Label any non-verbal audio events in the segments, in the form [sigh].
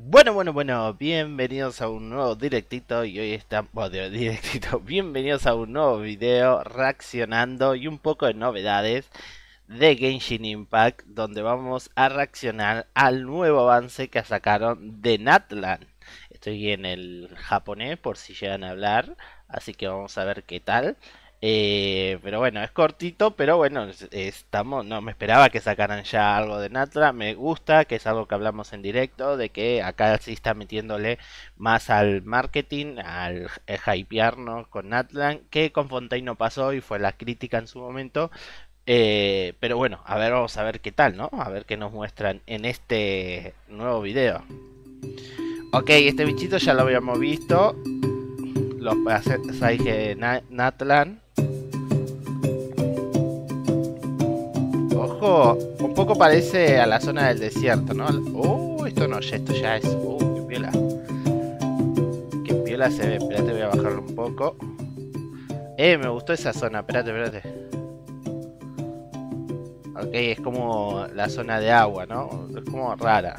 Bueno, bueno, bueno, bienvenidos a un nuevo directito y hoy estamos, directito, [laughs] bienvenidos a un nuevo video reaccionando y un poco de novedades de Genshin Impact donde vamos a reaccionar al nuevo avance que sacaron de Natlan. Estoy en el japonés por si llegan a hablar, así que vamos a ver qué tal. Eh, pero bueno, es cortito, pero bueno, estamos, no me esperaba que sacaran ya algo de Natlan me gusta, que es algo que hablamos en directo, de que acá sí está metiéndole más al marketing, al hypearnos con Natlan, que con Fontaine no pasó y fue la crítica en su momento. Eh, pero bueno, a ver, vamos a ver qué tal, ¿no? A ver qué nos muestran en este nuevo video. Ok, este bichito ya lo habíamos visto. Los pasajes de Natlan. un poco parece a la zona del desierto, ¿no? ¡Uh! esto no, esto ya es. Uh, qué piola. Qué piola se ve. Espérate, voy a bajarlo un poco. Eh, me gustó esa zona. Espérate, espérate. Ok, es como la zona de agua, ¿no? Es como rara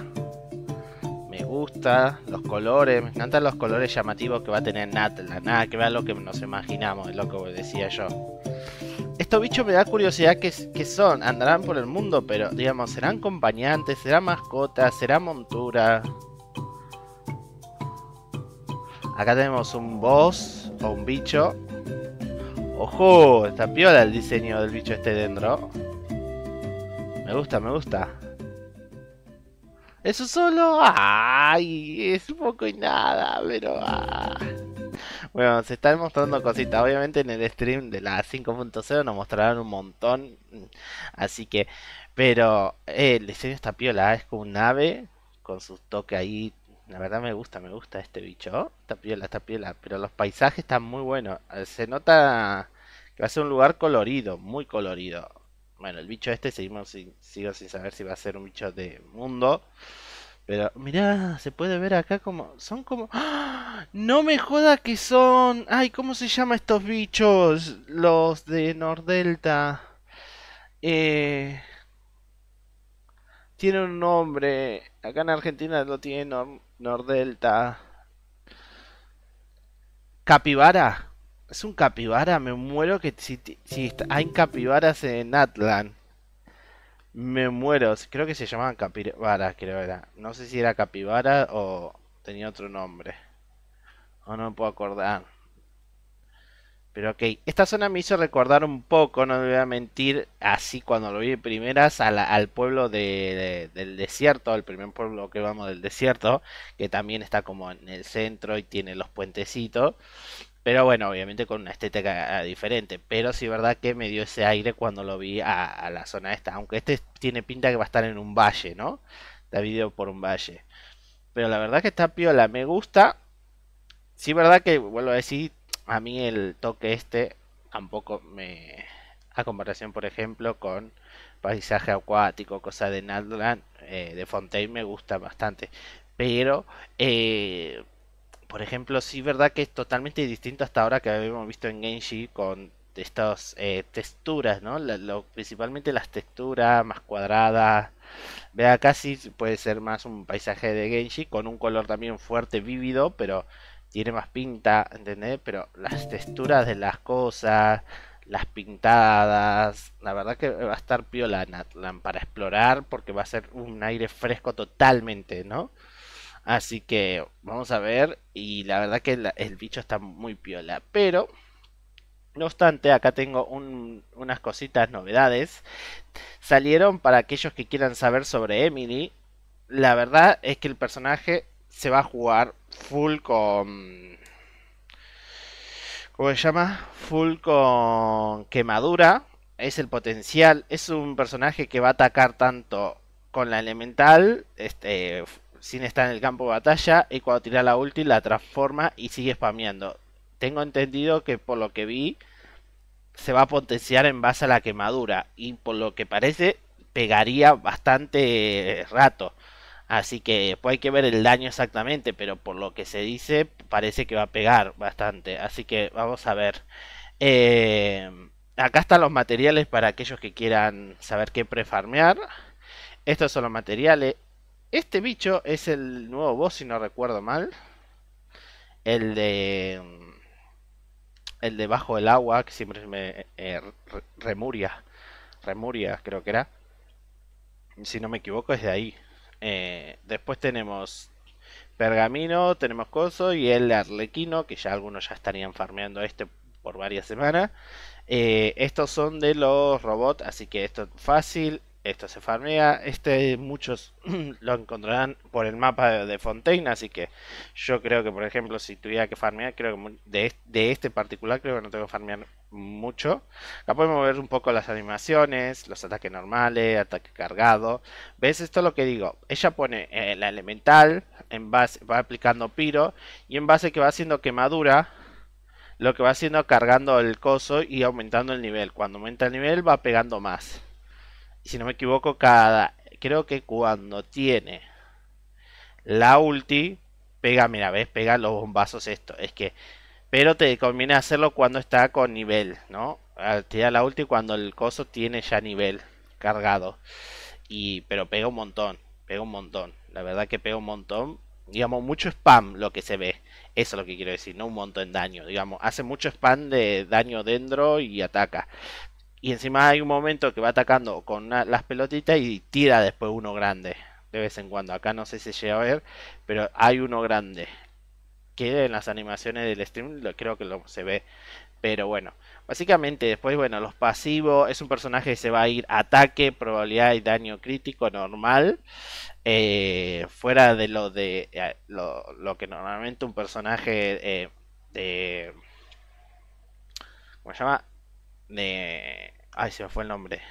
gusta, los colores, me encantan los colores llamativos que va a tener Natla, nada que ver lo que nos imaginamos, es lo que decía yo. Estos bichos me da curiosidad que, que son, andarán por el mundo, pero digamos, serán acompañantes, será mascotas, será montura. Acá tenemos un boss o un bicho. Ojo, está piola el diseño del bicho este dentro. Me gusta, me gusta. Eso solo, ay, es poco y nada, pero... Ah. Bueno, se están mostrando cositas. Obviamente en el stream de la 5.0 nos mostrarán un montón. Mm, así que, pero eh, el diseño está piola. Es como un ave con sus toques ahí. La verdad me gusta, me gusta este bicho. Está piola, está piola. Pero los paisajes están muy buenos. Se nota que va a ser un lugar colorido, muy colorido. Bueno, el bicho este seguimos sin, sigo sin saber si va a ser un bicho de mundo. Pero mirá, se puede ver acá como... Son como... ¡Ah! No me joda que son... Ay, ¿cómo se llama estos bichos? Los de Nordelta. Eh... Tienen un nombre. Acá en Argentina lo tiene Nordelta. Capibara. ¿Es un capibara? Me muero que si, si hay capibaras en Atlan. Me muero. Creo que se llamaban capivaras creo era. No sé si era capibara o tenía otro nombre. O oh, no me puedo acordar. Pero ok, esta zona me hizo recordar un poco, no me voy a mentir, así cuando lo vi primeras, al pueblo del desierto, al primer pueblo que vamos del desierto, que también está como en el centro y tiene los puentecitos. Pero bueno, obviamente con una estética ah, diferente. Pero sí, verdad que me dio ese aire cuando lo vi a, la zona esta. Aunque este tiene pinta que va a estar en un valle, ¿no? Da vídeo por un valle. Pero la verdad que está piola, me gusta. Sí, verdad que, vuelvo a decir, a mí el toque este tampoco me. A comparación, por ejemplo, con paisaje acuático, cosa de Naldland, eh, de Fontaine, me gusta bastante. Pero. Eh, por ejemplo, sí, verdad que es totalmente distinto hasta ahora que habíamos visto en Genji con estas eh, texturas, ¿no? Lo, principalmente las texturas más cuadradas. Vea, casi puede ser más un paisaje de Genji con un color también fuerte, vívido, pero tiene más pinta, ¿entendés? Pero las texturas de las cosas, las pintadas, la verdad que va a estar piola Natlan para explorar porque va a ser un aire fresco totalmente, ¿no? Así que vamos a ver. Y la verdad que el, bicho está muy piola. Pero, no obstante, acá tengo unas cositas, novedades. Salieron para aquellos que quieran saber sobre Emily. La verdad es que el personaje se va a jugar full con... ¿Cómo se llama? Full con quemadura. Es el potencial. Es un personaje que va a atacar tanto con la elemental, este, sin estar en el campo de batalla y cuando tira la ulti la transforma y sigue spameando. Tengo entendido que por lo que vi se va a potenciar en base a la quemadura y por lo que parece pegaría bastante eh, rato. Así que pues hay que ver el daño exactamente, pero por lo que se dice parece que va a pegar bastante. Así que vamos a ver. Eh, acá están los materiales para aquellos que quieran saber qué prefarmear. Estos son los materiales. Este bicho es el nuevo boss, si no recuerdo mal. El de. Mm, el de bajo el agua, que siempre me. Eh, eh, remuria. Remuria, creo que era. Si no me equivoco, es de ahí. Eh, después tenemos Pergamino, tenemos Coso y el Arlequino, que ya algunos ya estarían farmeando este por varias semanas. estos son de los robots, así que esto es fácil. Esto se farmea, este muchos [clears throat] lo encontrarán por el mapa de Fontaine, así que yo creo que por ejemplo si tuviera que farmear, creo que de, este particular creo que no tengo que farmear mucho. Acá podemos ver un poco las animaciones, los ataques normales, ataque cargado. ¿Ves esto lo que digo? Ella pone eh, la elemental, en base, va aplicando piro y en base que va haciendo quemadura, lo que va haciendo cargando el coso y aumentando el nivel. Cuando aumenta el nivel va pegando más si no me equivoco, cada. Creo que cuando tiene la ulti, pega, mira, ves, pega los bombazos esto. Es que. Pero te conviene hacerlo cuando está con nivel, ¿no? Ah, Tira la ulti cuando el coso tiene ya nivel cargado. Y, pero pega un montón, pega un montón. La verdad que pega un montón. Digamos, mucho spam lo que se ve. Eso es lo que quiero decir, no un montón de daño. Digamos, hace mucho spam de daño dentro y ataca. Y encima hay un momento que va atacando con las pelotitas y tira después uno grande. De vez en cuando. Acá no sé si se llega a ver. Pero hay uno grande. Que en las animaciones del stream creo que lo, se ve. Pero bueno. Básicamente después, bueno, los pasivos. Es un personaje que se va a ir ataque, probabilidad y daño crítico normal. Eh, fuera de lo de eh, lo, que normalmente un personaje eh, de... ¿Cómo se llama? de... Ay, se me fue el nombre.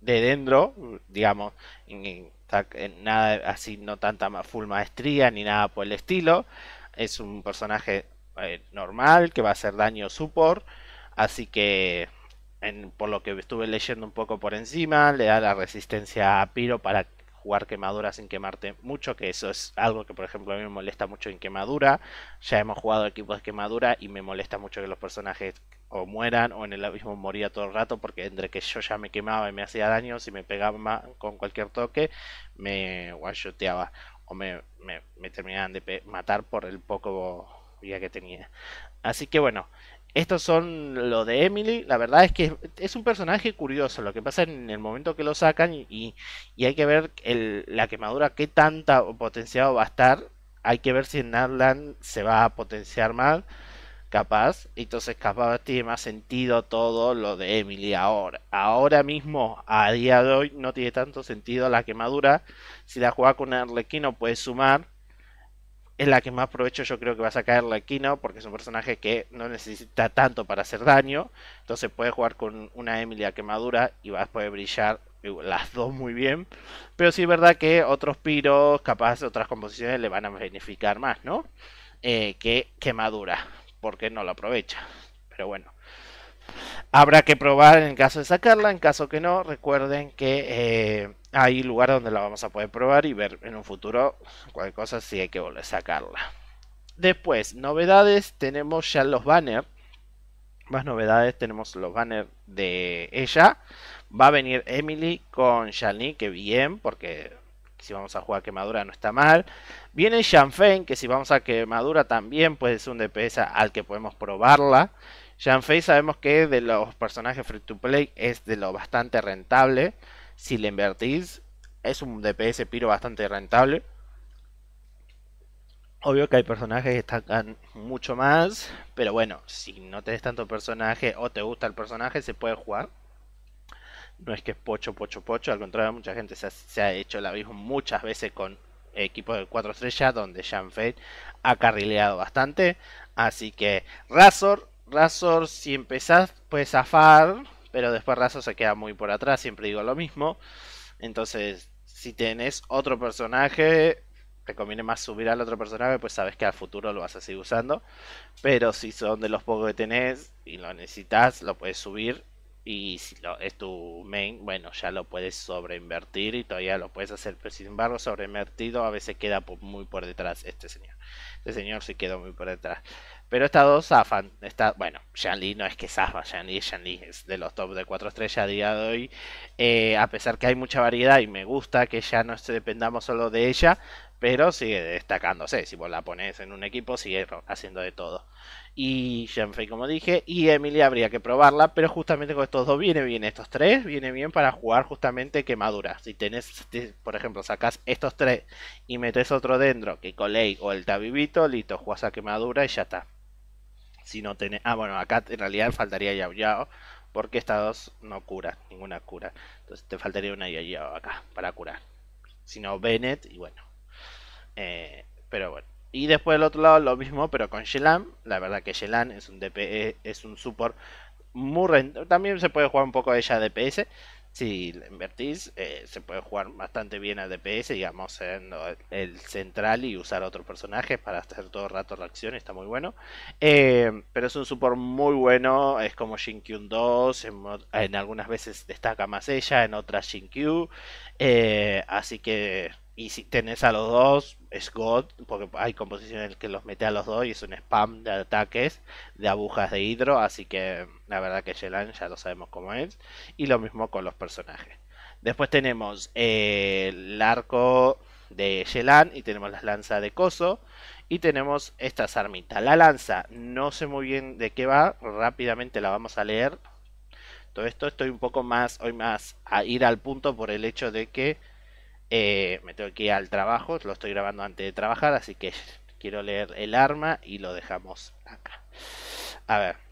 De Dendro, digamos, nada así, no tanta full maestría ni nada por el estilo. Es un personaje eh, normal que va a hacer daño support. Así que, en, por lo que estuve leyendo un poco por encima, le da la resistencia a Piro para jugar quemadura sin quemarte mucho, que eso es algo que por ejemplo a mí me molesta mucho en quemadura. Ya hemos jugado equipos de quemadura y me molesta mucho que los personajes o mueran o en el abismo moría todo el rato porque entre que yo ya me quemaba y me hacía daño, si me pegaba con cualquier toque, me guayoteaba o me, me, terminaban de matar por el poco vida que tenía. Así que bueno, estos son lo de Emily. La verdad es que es un personaje curioso. Lo que pasa en el momento que lo sacan y, hay que ver la quemadura, qué tanta potenciado va a estar. Hay que ver si en Narland se va a potenciar mal capaz. Entonces, capaz tiene más sentido todo lo de Emily ahora. Ahora mismo, a día de hoy, no tiene tanto sentido la quemadura. Si la juegas con Arlequino, puede sumar. Es la que más provecho yo creo que va a sacar Arlequino, porque es un personaje que no necesita tanto para hacer daño. Entonces, puede jugar con una Emily a quemadura y vas a poder brillar las dos muy bien. Pero sí es verdad que otros piros, capaz otras composiciones le van a beneficiar más, ¿no? Eh, que quemadura porque no la aprovecha. Pero bueno, habrá que probar en caso de sacarla, en caso que no, recuerden que eh, hay lugar donde la vamos a poder probar y ver en un futuro cualquier cosa si hay que volver a sacarla. Después, novedades, tenemos ya los banners. Más novedades, tenemos los banners de ella. Va a venir Emily con Shani, que bien, porque si vamos a jugar a quemadura no está mal. Viene Shanfei, que si vamos a quemadura también puede ser un DPS al que podemos probarla. Shanfei sabemos que de los personajes free to play es de lo bastante rentable. Si le invertís, es un DPS piro bastante rentable. Obvio que hay personajes que destacan mucho más, pero bueno, si no tenés tanto personaje o te gusta el personaje, se puede jugar no es que es pocho, pocho, pocho, al contrario, mucha gente se ha, hecho el abismo muchas veces con equipos de 4 estrellas, donde Jean Fate ha carrileado bastante. Así que Razor, Razor, si empezás, puedes afar pero después Razor se queda muy por atrás, siempre digo lo mismo. Entonces, si tenés otro personaje, te conviene más subir al otro personaje, pues sabes que al futuro lo vas a seguir usando. Pero si son de los pocos que tenés y lo necesitas, lo puedes subir y si lo, es tu main, bueno, ya lo puedes sobreinvertir y todavía lo puedes hacer. Pero sin embargo, sobreinvertido a veces queda muy por detrás este señor. Este señor se quedó muy por detrás. Pero estas dos zafan. Está, bueno, Shanli no es que zafa, Shanli es de los top de 4 estrellas a día de hoy. Eh, a pesar que hay mucha variedad y me gusta que ya no dependamos solo de ella, pero sigue destacándose. Si vos la pones en un equipo, sigue haciendo de todo. Y Shanfei como dije, y Emily habría que probarla, pero justamente con estos dos viene bien. Estos tres viene bien para jugar justamente quemadura. Si tenés, por ejemplo, sacas estos tres y metes otro dentro que Colei o el Tabibito esto, listo, quemadura y ya está. Si no tiene, Ah, bueno, acá en realidad faltaría Yao Yao, porque estas dos no curan, ninguna cura. Entonces te faltaría una Yao Yao acá para curar. Si no, Bennett y bueno. Eh, pero bueno. Y después del otro lado lo mismo, pero con Yelan. La verdad que Yelan es un DPS e, es un support muy rentable. También se puede jugar un poco ella DPS, si invertís, eh, se puede jugar bastante bien a DPS, digamos, siendo el central y usar otros personajes para hacer todo el rato reacción, está muy bueno. Eh, pero es un support muy bueno, es como shinkyu 2, en, algunas veces destaca más ella, en otras Shinkyu, eh, así que y si tenés a los dos, es God, porque hay composiciones que los mete a los dos y es un spam de ataques de agujas de hidro, así que la verdad que Yelan ya lo sabemos cómo es. Y lo mismo con los personajes. Después tenemos eh, el arco de Yelan y tenemos las lanzas de Coso y tenemos estas armitas. La lanza, no sé muy bien de qué va, rápidamente la vamos a leer. Todo esto estoy un poco más, hoy más a ir al punto por el hecho de que eh, me tengo que ir al trabajo, lo estoy grabando antes de trabajar, así que quiero leer el arma y lo dejamos acá. A ver.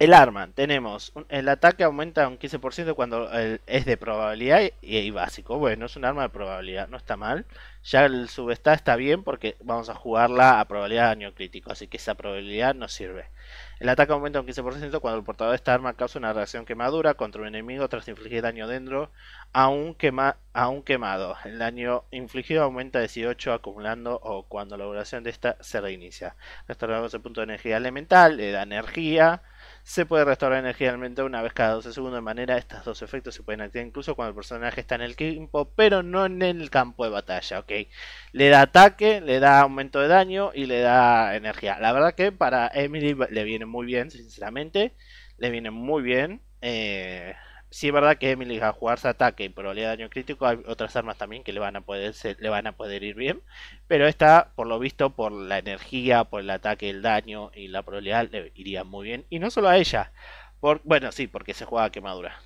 El arma, tenemos, el ataque aumenta un 15% cuando eh, es de probabilidad y, básico. Bueno, es un arma de probabilidad, no está mal. Ya el subestá está bien porque vamos a jugarla a probabilidad de daño crítico, así que esa probabilidad nos sirve. El ataque aumenta un 15% cuando el portador de esta arma causa una reacción quemadura contra un enemigo tras infligir daño dentro a un, quemado. El daño infligido aumenta 18 acumulando o cuando la duración de esta se reinicia. Restauramos el punto de energía elemental, le da energía. Se puede restaurar energía alimento una vez cada 12 segundos. De manera, estos dos efectos se pueden activar incluso cuando el personaje está en el campo, pero no en el campo de batalla. ¿ok? Le da ataque, le da aumento de daño y le da energía. La verdad que para Emily le viene muy bien, sinceramente. Le viene muy bien. Eh, si es verdad que Emily va a jugarse ataque y probabilidad de daño crítico, hay otras armas también que le van a poder, le van a poder ir bien, pero esta, por lo visto, por la energía, por el ataque, el daño y la probabilidad, le iría muy bien. Y no solo a ella, bueno, sí, porque se juega a quemadura.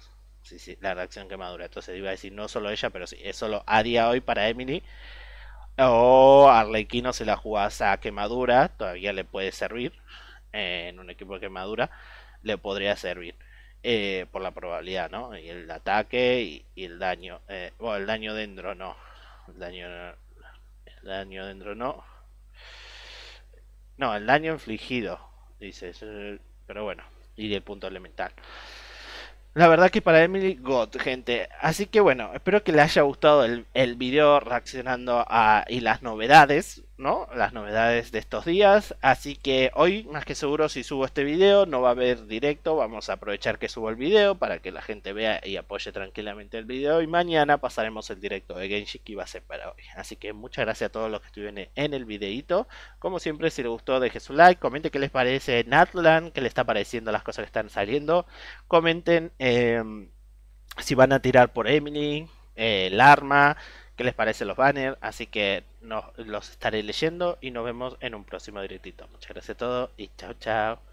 Sí, sí, la reacción quemadura. Entonces iba a decir no solo a ella, pero sí, es solo a día hoy para Emily. O Arlequino se la juega a quemadura, todavía le puede servir. Eh, en un equipo de quemadura le podría servir. Eh, por la probabilidad, ¿no? Y el ataque y, el daño. Eh, bueno, el daño dentro no. El daño, el daño dentro no. No, el daño infligido, dice. Eh, pero bueno, y el punto elemental. La verdad que para Emily God, gente. Así que bueno, espero que les haya gustado el, el video reaccionando a, y las novedades las novedades de estos días. Así que hoy, más que seguro, si subo este video, no va a haber directo. Vamos a aprovechar que subo el video para que la gente vea y apoye tranquilamente el video. Y mañana pasaremos el directo de Genji que iba a ser para hoy. Así que muchas gracias a todos los que estuvieron en el videito. Como siempre, si les gustó, dejen su like. Comenten qué les parece Natlan, qué les está pareciendo las cosas que están saliendo. Comenten em, si van a tirar por Emily, eh, el arma, qué les parece los banners. Así que los estaré leyendo y nos vemos en un próximo directito. Muchas gracias a todos y chao chao.